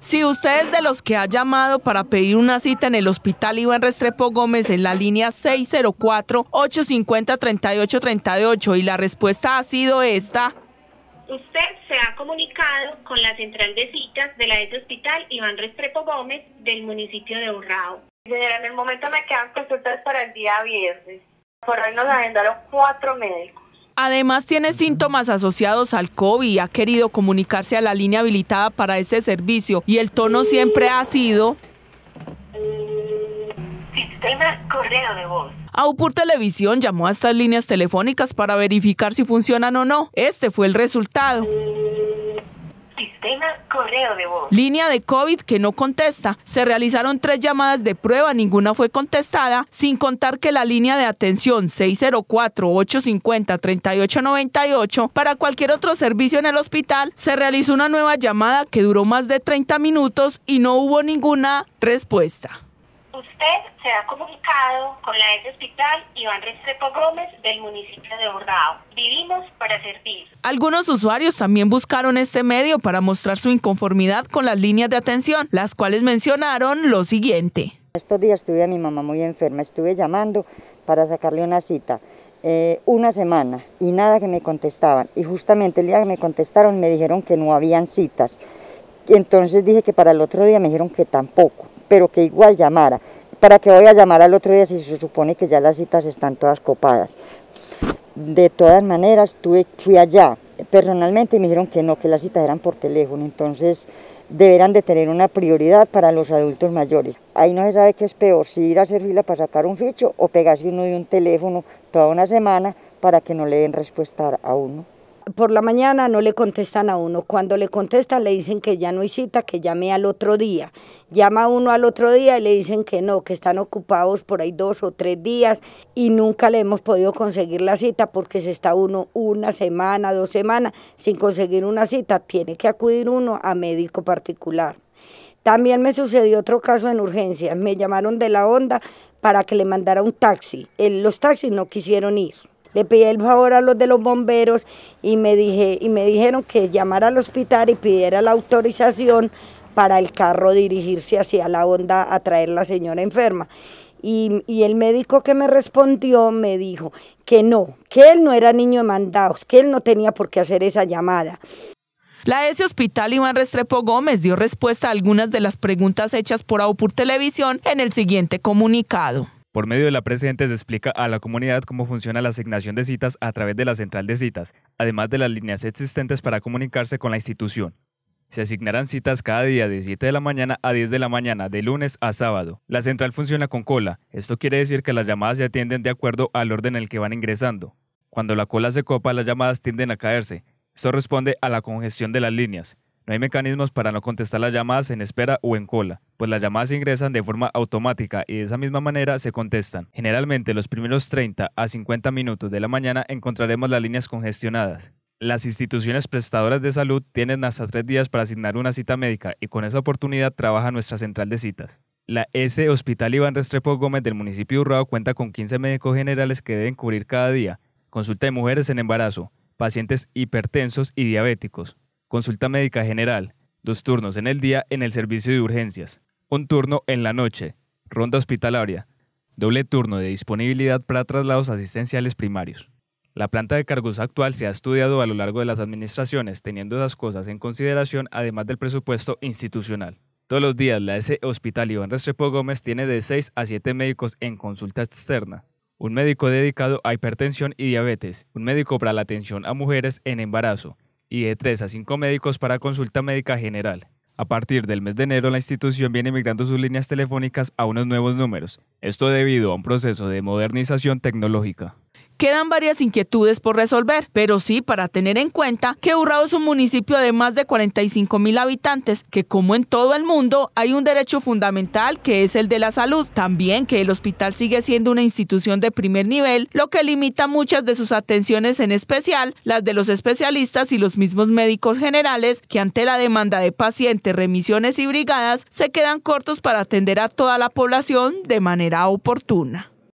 Si usted es de los que ha llamado para pedir una cita en el Hospital Iván Restrepo Gómez en la línea 604-850-3838 y la respuesta ha sido esta. Usted se ha comunicado con la central de citas de la Hospital Iván Restrepo Gómez del municipio de Urrao. En el momento me quedan consultas para el día viernes. Por hoy nos agendaron cuatro médicos. Además, tiene síntomas asociados al COVID y ha querido comunicarse a la línea habilitada para este servicio y el tono siempre ha sido... Sistema correo de voz. Aupur Televisión llamó a estas líneas telefónicas para verificar si funcionan o no. Este fue el resultado correo de voz. Línea de COVID que no contesta. Se realizaron tres llamadas de prueba, ninguna fue contestada, sin contar que la línea de atención 604-850-3898 para cualquier otro servicio en el hospital, se realizó una nueva llamada que duró más de 30 minutos y no hubo ninguna respuesta. Usted se ha comunicado con la ex hospital Iván Restrepo Gómez del municipio de Bordao. Vivimos para servir. Algunos usuarios también buscaron este medio para mostrar su inconformidad con las líneas de atención, las cuales mencionaron lo siguiente. Estos días estuve a mi mamá muy enferma, estuve llamando para sacarle una cita. Eh, una semana y nada que me contestaban y justamente el día que me contestaron me dijeron que no habían citas y entonces dije que para el otro día me dijeron que tampoco pero que igual llamara. ¿Para que voy a llamar al otro día si se supone que ya las citas están todas copadas? De todas maneras, fui allá personalmente y me dijeron que no, que las citas eran por teléfono, entonces deberán de tener una prioridad para los adultos mayores. Ahí no se sabe qué es peor, si ir a hacer fila para sacar un ficho o pegarse uno de un teléfono toda una semana para que no le den respuesta a uno por la mañana no le contestan a uno. Cuando le contestan le dicen que ya no hay cita, que llame al otro día. Llama uno al otro día y le dicen que no, que están ocupados por ahí dos o tres días y nunca le hemos podido conseguir la cita porque se está uno una semana, dos semanas sin conseguir una cita. Tiene que acudir uno a médico particular. También me sucedió otro caso en urgencia, Me llamaron de la onda para que le mandara un taxi. Eh, los taxis no quisieron ir. Le pedí el favor a los de los bomberos y me, dije, y me dijeron que llamara al hospital y pidiera la autorización para el carro dirigirse hacia la onda a traer a la señora enferma. Y, el médico que me respondió me dijo que no, que él no era niño de mandados, que él no tenía por qué hacer esa llamada. La ese hospital Iván Restrepo Gómez dio respuesta a algunas de las preguntas hechas por AUPUR Televisión en el siguiente comunicado. Por medio de la presente se explica a la comunidad cómo funciona la asignación de citas a través de la central de citas, además de las líneas existentes para comunicarse con la institución. Se asignarán citas cada día de 7 de la mañana a 10 de la mañana, de lunes a sábado. La central funciona con cola. Esto quiere decir que las llamadas se atienden de acuerdo al orden en el que van ingresando. Cuando la cola se copa, las llamadas tienden a caerse. Esto responde a la congestión de las líneas. No hay mecanismos para no contestar las llamadas en espera o en cola, pues las llamadas ingresan de forma automática y de esa misma manera se contestan. Generalmente los primeros 30 a 50 minutos de la mañana encontraremos las líneas congestionadas. Las instituciones prestadoras de salud tienen hasta tres días para asignar una cita médica y con esa oportunidad trabaja nuestra central de citas. La S Hospital Iván Restrepo Gómez del municipio de Urrao cuenta con 15 médicos generales que deben cubrir cada día. Consulta de mujeres en embarazo, pacientes hipertensos y diabéticos, Consulta médica general. Dos turnos en el día en el servicio de urgencias. Un turno en la noche. Ronda hospitalaria. Doble turno de disponibilidad para traslados asistenciales primarios. La planta de cargos actual se ha estudiado a lo largo de las administraciones, teniendo esas cosas en consideración, además del presupuesto institucional. Todos los días, la S Hospital Iván Restrepo Gómez tiene de 6 a 7 médicos en consulta externa, un médico dedicado a hipertensión y diabetes, un médico para la atención a mujeres en embarazo, y de 3 a 5 médicos para consulta médica general. A partir del mes de enero, la institución viene migrando sus líneas telefónicas a unos nuevos números, esto debido a un proceso de modernización tecnológica. Quedan varias inquietudes por resolver, pero sí para tener en cuenta que Urrao es un municipio de más de 45 mil habitantes, que como en todo el mundo hay un derecho fundamental que es el de la salud. También que el hospital sigue siendo una institución de primer nivel, lo que limita muchas de sus atenciones, en especial las de los especialistas y los mismos médicos generales, que ante la demanda de pacientes, remisiones y brigadas, se quedan cortos para atender a toda la población de manera oportuna.